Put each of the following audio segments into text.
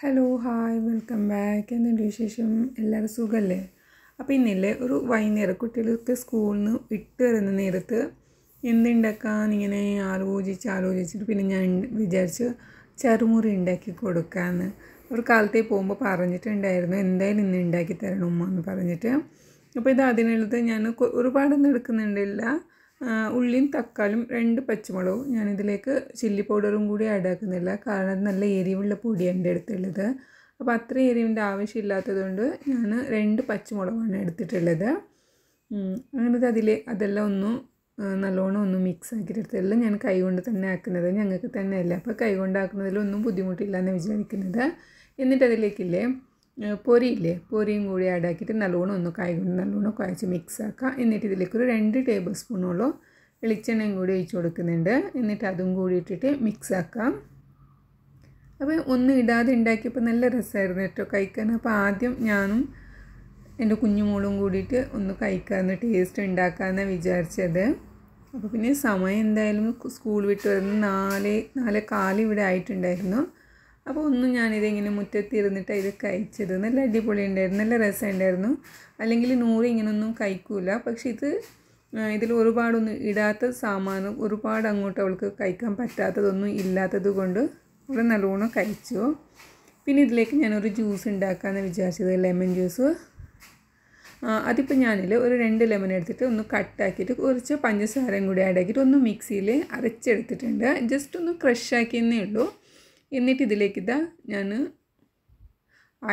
hello hi welcome back എന്നുണ്ട് വിശേഷം എല്ലാവരും സുഖമല്ലേ അപ്പോൾ ഇന്നില്ലേ ഒരു വൈകുന്നേരം കുട്ടികൾക്ക് സ്കൂളിൽ നിന്ന് വിട്ട് വരുന്ന നേരത്ത് എന്തുണ്ടാക്കാൻ ഇങ്ങനെ ആലോചിച്ച് ആലോചിച്ചിട്ട് പിന്നെ ഞാൻ വിചാരിച്ച് ചെറുമുറി ഉണ്ടാക്കി കൊടുക്കാമെന്ന് ഒരു കാലത്തേ പോകുമ്പോൾ പറഞ്ഞിട്ടുണ്ടായിരുന്നു എന്തായാലും ഇന്ന് ഉണ്ടാക്കി തരണം ഉമ്മ എന്ന് പറഞ്ഞിട്ട് അപ്പോൾ ഇത് അതിനുള്ളത് ഞാൻ ഒരുപാടൊന്നും എടുക്കുന്നുണ്ടല്ല ഉള്ളിയും തക്കാളിയും രണ്ട് പച്ചമുളകും ഞാനിതിലേക്ക് ചില്ലി പൗഡറും കൂടി ആഡ് ആക്കുന്നില്ല കാരണം അത് നല്ല എരിവുള്ള പൊടിയാണ് എൻ്റെ അടുത്തുള്ളത് അപ്പോൾ അത്രയും എരിവിൻ്റെ ആവശ്യമില്ലാത്തതുകൊണ്ട് ഞാൻ രണ്ട് പച്ചമുളകാണ് എടുത്തിട്ടുള്ളത് അങ്ങനെ അതിലെ അതെല്ലാം ഒന്നും നല്ലോണം ഒന്നും മിക്സ് ആക്കിയിട്ടെടുത്തില്ല ഞാൻ കൈ കൊണ്ട് തന്നെ ആക്കുന്നത് ഞങ്ങൾക്ക് തന്നെ അല്ല അപ്പോൾ കൈ ബുദ്ധിമുട്ടില്ല എന്ന് വിചാരിക്കുന്നത് എന്നിട്ട് പൊരിയില്ലേ പൊരിയും കൂടി ആഡ് ആക്കിയിട്ട് നല്ലോണം ഒന്ന് കായകൊണ്ട് നല്ലോണം കുഴച്ച് മിക്സ് ആക്കുക എന്നിട്ട് ഇതിലേക്ക് ഒരു രണ്ട് ടേബിൾ സ്പൂണോളം വെളിച്ചെണ്ണയും കൂടി ഒഴിച്ചു കൊടുക്കുന്നുണ്ട് എന്നിട്ട് അതും കൂടി ഇട്ടിട്ട് മിക്സ് ആക്കാം അപ്പോൾ ഒന്നും ഇടാതെ ഉണ്ടാക്കിയപ്പോൾ നല്ല രസമായിരുന്നു കേട്ടോ കഴിക്കാൻ അപ്പോൾ ആദ്യം ഞാനും എൻ്റെ കുഞ്ഞുമോളും കൂടിയിട്ട് ഒന്ന് കഴിക്കാമെന്ന് ടേസ്റ്റ് ഉണ്ടാക്കാമെന്ന് വിചാരിച്ചത് അപ്പോൾ പിന്നെ സമയം എന്തായാലും സ്കൂൾ വിട്ട് വരുന്ന നാല് നാല് കാലിവിടെ ഇവിടെ ആയിട്ടുണ്ടായിരുന്നു അപ്പോൾ ഒന്നും ഞാനിതിങ്ങനെ മുറ്റത്തിരുന്നിട്ട് ഇത് കഴിച്ചത് നല്ല അടിപൊളി ഉണ്ടായിരുന്നു നല്ല രസമുണ്ടായിരുന്നു അല്ലെങ്കിൽ നൂറ് ഇങ്ങനൊന്നും കഴിക്കില്ല പക്ഷേ ഇത് ഇതിൽ ഒരുപാടൊന്നും ഇടാത്ത സാമാനം ഒരുപാട് അങ്ങോട്ട് അവൾക്ക് കഴിക്കാൻ പറ്റാത്തതൊന്നും ഇല്ലാത്തത് കൊണ്ട് ഇവിടെ നല്ലോണം കഴിച്ചു പിന്നെ ഇതിലേക്ക് ഞാനൊരു ജ്യൂസ് ഉണ്ടാക്കാമെന്ന് വിചാരിച്ചത് ലെമൺ ജ്യൂസ് അതിപ്പോൾ ഞാനിൽ ഒരു രണ്ട് ലെമൺ എടുത്തിട്ട് ഒന്ന് കട്ടാക്കിയിട്ട് കുറച്ച് പഞ്ചസാരയും കൂടി ആഡ് ആക്കിയിട്ട് ഒന്ന് മിക്സിയിൽ അരച്ചെടുത്തിട്ടുണ്ട് ജസ്റ്റ് ഒന്ന് ക്രഷ് ആക്കിയെന്നേ ഉള്ളൂ എന്നിട്ട് ഇതിലേക്ക് ഇതാ ഞാൻ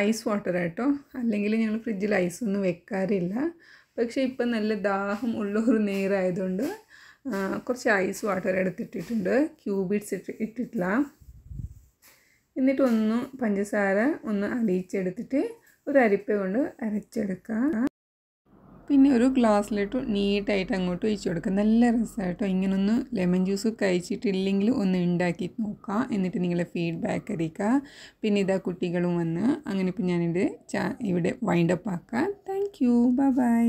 ഐസ് വാട്ടർ കേട്ടോ അല്ലെങ്കിൽ ഞങ്ങൾ ഫ്രിഡ്ജിൽ ഐസൊന്നും വെക്കാറില്ല പക്ഷേ ഇപ്പം നല്ല ദാഹം ഉള്ള ഒരു നേരായതുകൊണ്ട് കുറച്ച് ഐസ് വാട്ടർ എടുത്തിട്ടിട്ടുണ്ട് ക്യൂബിറ്റ്സ് ഇട്ട് ഇട്ടിട്ടില്ല എന്നിട്ട് ഒന്ന് പഞ്ചസാര ഒന്ന് അലിയിച്ചെടുത്തിട്ട് ഒരു അരിപ്പ കൊണ്ട് അരച്ചെടുക്കുക പിന്നെ ഒരു ഗ്ലാസ്സിലിട്ട് നീറ്റായിട്ട് അങ്ങോട്ട് ഒഴിച്ചു കൊടുക്കുക നല്ല രസമായിട്ടോ ഇങ്ങനൊന്ന് ലെമൺ ജ്യൂസ് കഴിച്ചിട്ടില്ലെങ്കിൽ ഒന്ന് ഉണ്ടാക്കി നോക്കുക എന്നിട്ട് നിങ്ങളെ ഫീഡ്ബാക്ക് അറിയിക്കുക പിന്നെ ഇതാ കുട്ടികളും വന്ന് അങ്ങനെ ഇപ്പം ഞാനിത് ചാ ഇവിടെ വൈൻഡപ്പ് ആക്കാം താങ്ക് യു ബൈ